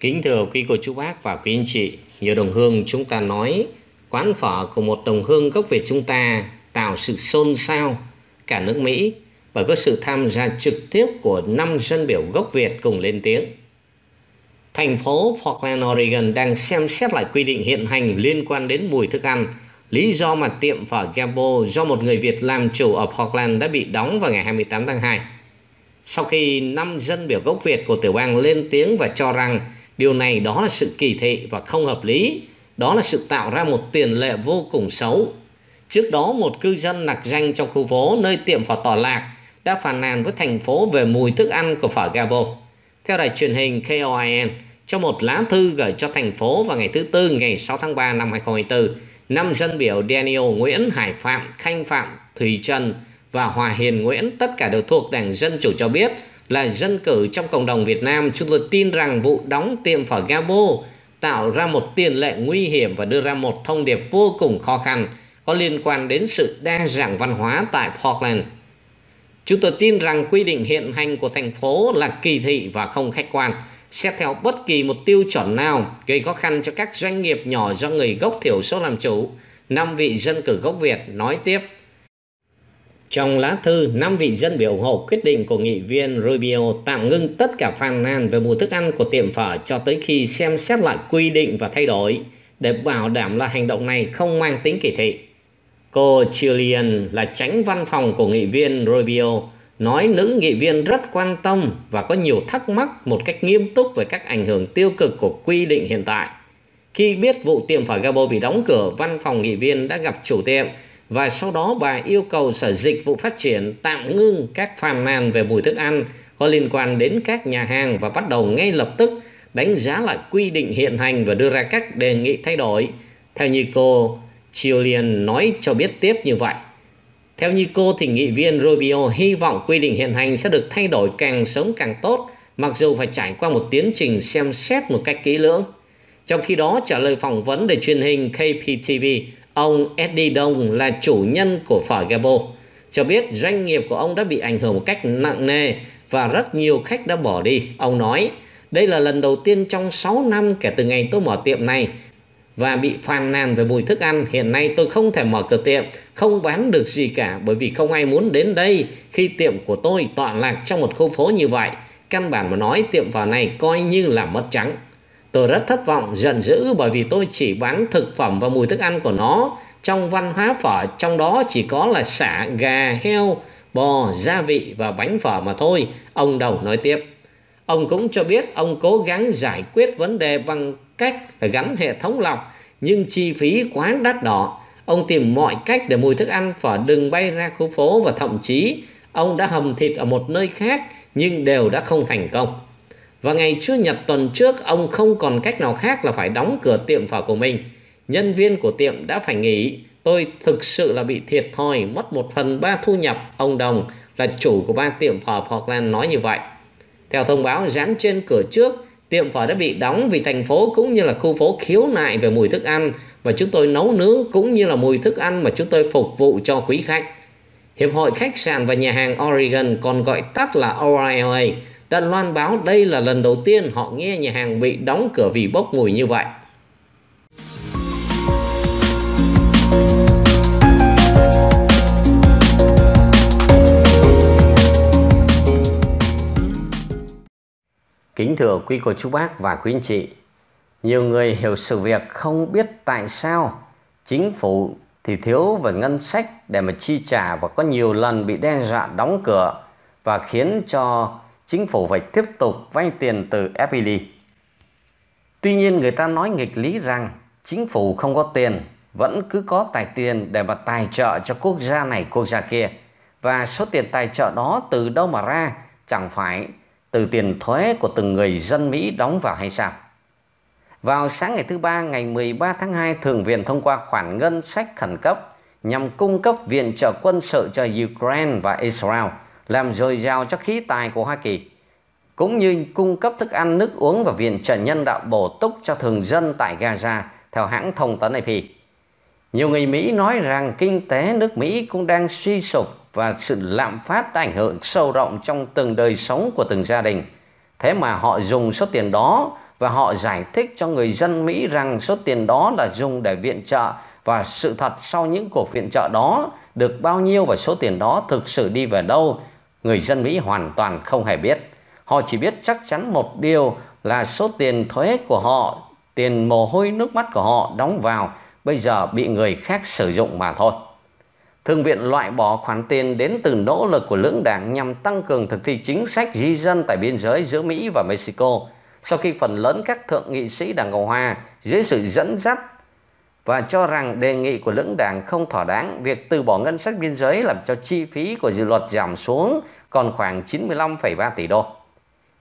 Kính thưa quý cô chú bác và quý anh chị, nhiều đồng hương chúng ta nói quán phở của một đồng hương gốc Việt chúng ta tạo sự xôn xao cả nước Mỹ bởi có sự tham gia trực tiếp của năm dân biểu gốc Việt cùng lên tiếng. Thành phố Portland, Oregon đang xem xét lại quy định hiện hành liên quan đến mùi thức ăn. Lý do mà tiệm phở Gabo do một người Việt làm chủ ở Portland đã bị đóng vào ngày 28 tháng 2. Sau khi năm dân biểu gốc Việt của tiểu bang lên tiếng và cho rằng Điều này đó là sự kỳ thị và không hợp lý, đó là sự tạo ra một tiền lệ vô cùng xấu. Trước đó một cư dân nặc danh trong khu phố nơi tiệm phở tỏ lạc đã phàn nàn với thành phố về mùi thức ăn của phở Gabo. Theo đài truyền hình KOIN, trong một lá thư gửi cho thành phố vào ngày thứ Tư ngày 6 tháng 3 năm 2024, năm dân biểu Daniel Nguyễn, Hải Phạm, Khanh Phạm, Thùy Trần và Hòa Hiền Nguyễn tất cả đều thuộc Đảng Dân Chủ cho biết – là dân cử trong cộng đồng Việt Nam, chúng tôi tin rằng vụ đóng tiệm phở Gabo tạo ra một tiền lệ nguy hiểm và đưa ra một thông điệp vô cùng khó khăn có liên quan đến sự đa dạng văn hóa tại Portland. Chúng tôi tin rằng quy định hiện hành của thành phố là kỳ thị và không khách quan, xét theo bất kỳ một tiêu chuẩn nào gây khó khăn cho các doanh nghiệp nhỏ do người gốc thiểu số làm chủ. Năm vị dân cử gốc Việt nói tiếp. Trong lá thư, 5 vị dân biểu ủng hộ quyết định của nghị viên Rubio tạm ngưng tất cả phàn nàn về mùa thức ăn của tiệm phở cho tới khi xem xét lại quy định và thay đổi để bảo đảm là hành động này không mang tính kỳ thị. Cô Chilean là tránh văn phòng của nghị viên Rubio nói nữ nghị viên rất quan tâm và có nhiều thắc mắc một cách nghiêm túc về các ảnh hưởng tiêu cực của quy định hiện tại. Khi biết vụ tiệm phở Gabo bị đóng cửa, văn phòng nghị viên đã gặp chủ tiệm và sau đó bà yêu cầu Sở Dịch vụ Phát triển tạm ngưng các phàn nàn về mùi thức ăn có liên quan đến các nhà hàng và bắt đầu ngay lập tức đánh giá lại quy định hiện hành và đưa ra các đề nghị thay đổi. Theo như cô, Chiolian nói cho biết tiếp như vậy. Theo như cô thì nghị viên Rubio hy vọng quy định hiện hành sẽ được thay đổi càng sớm càng tốt, mặc dù phải trải qua một tiến trình xem xét một cách kỹ lưỡng. Trong khi đó trả lời phỏng vấn để truyền hình KPTV, Ông Eddie Dong là chủ nhân của Phở Gabo cho biết doanh nghiệp của ông đã bị ảnh hưởng một cách nặng nề và rất nhiều khách đã bỏ đi. Ông nói, đây là lần đầu tiên trong 6 năm kể từ ngày tôi mở tiệm này và bị phàn nàn về mùi thức ăn. Hiện nay tôi không thể mở cửa tiệm, không bán được gì cả bởi vì không ai muốn đến đây khi tiệm của tôi tọa lạc trong một khu phố như vậy. Căn bản mà nói tiệm vào này coi như là mất trắng. Tôi rất thất vọng, giận dữ bởi vì tôi chỉ bán thực phẩm và mùi thức ăn của nó. Trong văn hóa phở, trong đó chỉ có là xả, gà, heo, bò, gia vị và bánh phở mà thôi. Ông Đồng nói tiếp. Ông cũng cho biết ông cố gắng giải quyết vấn đề bằng cách gắn hệ thống lọc, nhưng chi phí quá đắt đỏ. Ông tìm mọi cách để mùi thức ăn phở đừng bay ra khu phố và thậm chí ông đã hầm thịt ở một nơi khác nhưng đều đã không thành công. Và ngày Chủ nhật tuần trước, ông không còn cách nào khác là phải đóng cửa tiệm phở của mình. Nhân viên của tiệm đã phải nghỉ. Tôi thực sự là bị thiệt thòi, mất một phần ba thu nhập. Ông Đồng là chủ của ba tiệm phở Portland nói như vậy. Theo thông báo dán trên cửa trước, tiệm phở đã bị đóng vì thành phố cũng như là khu phố khiếu nại về mùi thức ăn và chúng tôi nấu nướng cũng như là mùi thức ăn mà chúng tôi phục vụ cho quý khách. Hiệp hội khách sạn và nhà hàng Oregon còn gọi tắt là ORLA đã loan báo đây là lần đầu tiên họ nghe nhà hàng bị đóng cửa vì bốc mùi như vậy. Kính thưa quý cô chú bác và quý anh chị, nhiều người hiểu sự việc không biết tại sao chính phủ thì thiếu về ngân sách để mà chi trả và có nhiều lần bị đe dọa đóng cửa và khiến cho chính phủ phải tiếp tục vay tiền từ FPD. Tuy nhiên người ta nói nghịch lý rằng chính phủ không có tiền vẫn cứ có tài tiền để mà tài trợ cho quốc gia này quốc gia kia và số tiền tài trợ đó từ đâu mà ra chẳng phải từ tiền thuế của từng người dân Mỹ đóng vào hay sao? Vào sáng ngày thứ ba ngày 13 tháng 2, Thượng viện thông qua khoản ngân sách khẩn cấp nhằm cung cấp viện trợ quân sự cho Ukraine và Israel – làm dồi dào cho khí tài của Hoa Kỳ, cũng như cung cấp thức ăn, nước uống và viện trợ nhân đạo bổ túc cho thường dân tại Gaza theo hãng thông tấn AP. Nhiều người Mỹ nói rằng kinh tế nước Mỹ cũng đang suy sụp và sự lạm phát đã ảnh hưởng sâu rộng trong từng đời sống của từng gia đình. Thế mà họ dùng số tiền đó và họ giải thích cho người dân Mỹ rằng số tiền đó là dùng để viện trợ và sự thật sau những cuộc viện trợ đó được bao nhiêu và số tiền đó thực sự đi về đâu người dân Mỹ hoàn toàn không hề biết. Họ chỉ biết chắc chắn một điều là số tiền thuế của họ, tiền mồ hôi nước mắt của họ đóng vào bây giờ bị người khác sử dụng mà thôi. Thượng viện loại bỏ khoản tiền đến từ nỗ lực của lưỡng đảng nhằm tăng cường thực thi chính sách di dân tại biên giới giữa Mỹ và Mexico sau khi phần lớn các thượng nghị sĩ Đảng Cộng Hòa dưới sự dẫn dắt và cho rằng đề nghị của lưỡng đảng không thỏa đáng, việc từ bỏ ngân sách biên giới làm cho chi phí của dự luật giảm xuống còn khoảng 95,3 tỷ đô.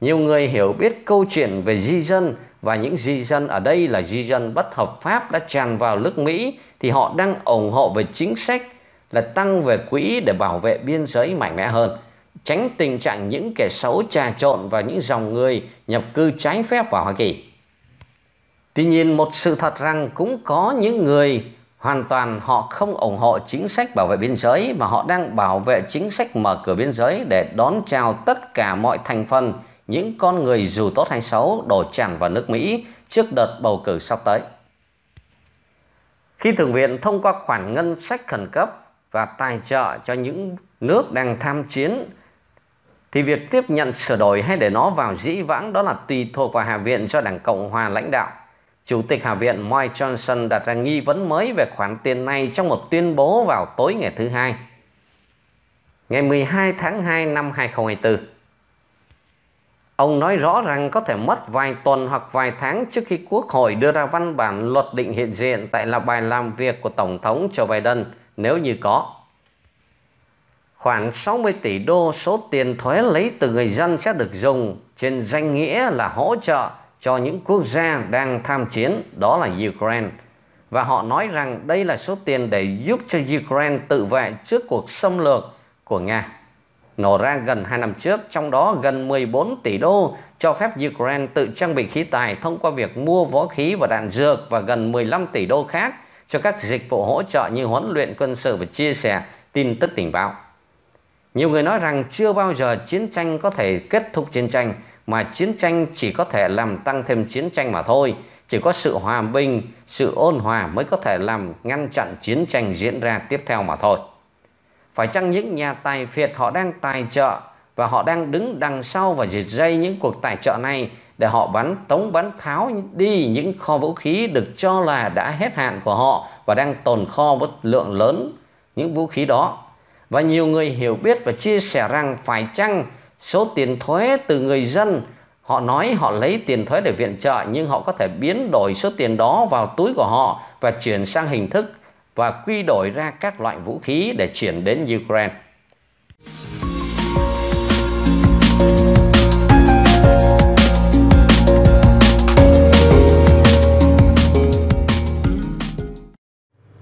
Nhiều người hiểu biết câu chuyện về di dân và những di dân ở đây là di dân bất hợp pháp đã tràn vào nước Mỹ thì họ đang ủng hộ về chính sách là tăng về quỹ để bảo vệ biên giới mạnh mẽ hơn, tránh tình trạng những kẻ xấu trà trộn vào những dòng người nhập cư trái phép vào Hoa Kỳ. Tuy nhiên một sự thật rằng cũng có những người hoàn toàn họ không ủng hộ chính sách bảo vệ biên giới mà họ đang bảo vệ chính sách mở cửa biên giới để đón chào tất cả mọi thành phần những con người dù tốt hay xấu đổ tràn vào nước Mỹ trước đợt bầu cử sắp tới. Khi Thượng viện thông qua khoản ngân sách khẩn cấp và tài trợ cho những nước đang tham chiến thì việc tiếp nhận sửa đổi hay để nó vào dĩ vãng đó là tùy thuộc vào Hạ viện do Đảng Cộng Hòa lãnh đạo. Chủ tịch Hạ viện Mike Johnson đặt ra nghi vấn mới về khoản tiền này trong một tuyên bố vào tối ngày thứ Hai, ngày 12 tháng 2 năm 2024. Ông nói rõ rằng có thể mất vài tuần hoặc vài tháng trước khi Quốc hội đưa ra văn bản luật định hiện diện tại là bài làm việc của Tổng thống Joe Biden nếu như có. Khoảng 60 tỷ đô số tiền thuế lấy từ người dân sẽ được dùng trên danh nghĩa là hỗ trợ cho những quốc gia đang tham chiến đó là Ukraine và họ nói rằng đây là số tiền để giúp cho Ukraine tự vệ trước cuộc xâm lược của Nga. Nổ ra gần 2 năm trước, trong đó gần 14 tỷ đô cho phép Ukraine tự trang bị khí tài thông qua việc mua vũ khí và đạn dược và gần 15 tỷ đô khác cho các dịch vụ hỗ trợ như huấn luyện quân sự và chia sẻ tin tức tình báo. Nhiều người nói rằng chưa bao giờ chiến tranh có thể kết thúc chiến tranh, mà chiến tranh chỉ có thể làm tăng thêm chiến tranh mà thôi chỉ có sự hòa bình sự ôn hòa mới có thể làm ngăn chặn chiến tranh diễn ra tiếp theo mà thôi phải chăng những nhà tài phiệt họ đang tài trợ và họ đang đứng đằng sau và giật dây những cuộc tài trợ này để họ bắn tống bắn tháo đi những kho vũ khí được cho là đã hết hạn của họ và đang tồn kho một lượng lớn những vũ khí đó và nhiều người hiểu biết và chia sẻ rằng phải chăng số tiền thuế từ người dân họ nói họ lấy tiền thuế để viện trợ nhưng họ có thể biến đổi số tiền đó vào túi của họ và chuyển sang hình thức và quy đổi ra các loại vũ khí để chuyển đến Ukraine